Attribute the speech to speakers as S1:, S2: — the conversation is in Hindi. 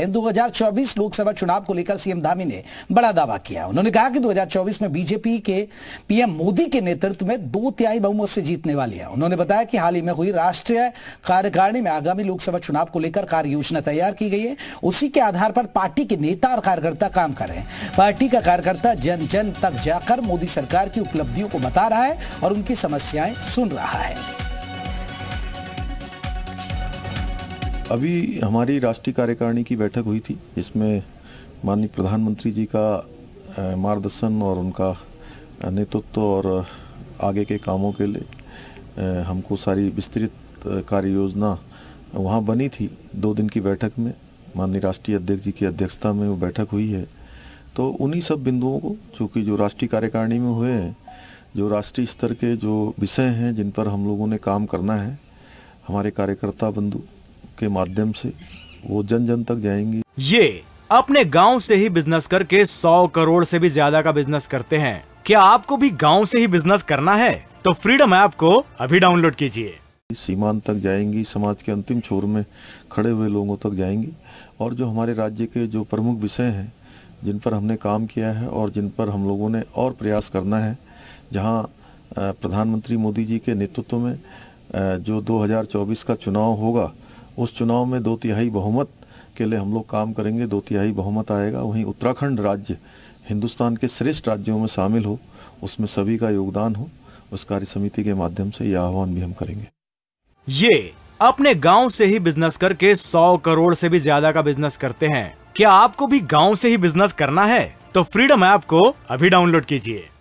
S1: 2024 लोकसभा चुनाव को लेकर सीएम धामी ने बड़ा दावा किया उन्होंने कहा कि 2024 में बीजेपी के पीएम मोदी के नेतृत्व में दो तिहाई बहुमत से जीतने वाली है उन्होंने बताया कि हाल ही में हुई राष्ट्रीय कार्यकारिणी में आगामी लोकसभा चुनाव को लेकर कार्य योजना तैयार की गई है उसी के आधार पर पार्टी के नेता और कार्यकर्ता काम कर रहे हैं पार्टी का कार्यकर्ता जन जन तक जाकर मोदी सरकार की उपलब्धियों को बता रहा है और उनकी समस्याएं सुन रहा है
S2: अभी हमारी राष्ट्रीय कार्यकारिणी की बैठक हुई थी इसमें माननीय प्रधानमंत्री जी का मार्गदर्शन और उनका नेतृत्व और आगे के कामों के लिए हमको सारी विस्तृत कार्य योजना वहाँ बनी थी दो दिन की बैठक में माननीय राष्ट्रीय अध्यक्ष जी की अध्यक्षता में वो बैठक हुई है तो उन्हीं सब बिंदुओं को चूँकि जो राष्ट्रीय कार्यकारिणी में हुए हैं जो राष्ट्रीय स्तर के जो विषय हैं जिन पर हम लोगों ने काम करना है हमारे कार्यकर्ता बंधु के माध्यम से वो जन जन तक जाएंगी
S3: ये अपने गांव से ही बिजनेस करके 100 करोड़ से भी ज्यादा का बिजनेस करते हैं क्या आपको भी गांव से ही बिजनेस करना है तो फ्रीडम ऐप को अभी डाउनलोड कीजिए
S2: सीमांत तक जाएंगी समाज के अंतिम छोर में खड़े हुए लोगों तक जाएंगी और जो हमारे राज्य के जो प्रमुख विषय हैं जिन पर हमने काम किया है और जिन पर हम लोगों ने और प्रयास करना है जहां प्रधानमंत्री मोदी जी के नेतृत्व में जो 2024 का चुनाव होगा उस चुनाव में दो तिहाई बहुमत के लिए हम लोग काम करेंगे दो तिहाई बहुमत आएगा वहीं उत्तराखंड राज्य हिंदुस्तान के श्रेष्ठ राज्यों में शामिल हो उसमें सभी का योगदान हो उस कार्य समिति के माध्यम से यह आह्वान भी हम करेंगे
S3: ये अपने गांव से ही बिजनेस करके 100 करोड़ से भी ज्यादा का बिजनेस करते हैं क्या आपको भी गांव से ही बिजनेस करना है तो फ्रीडम ऐप को अभी डाउनलोड कीजिए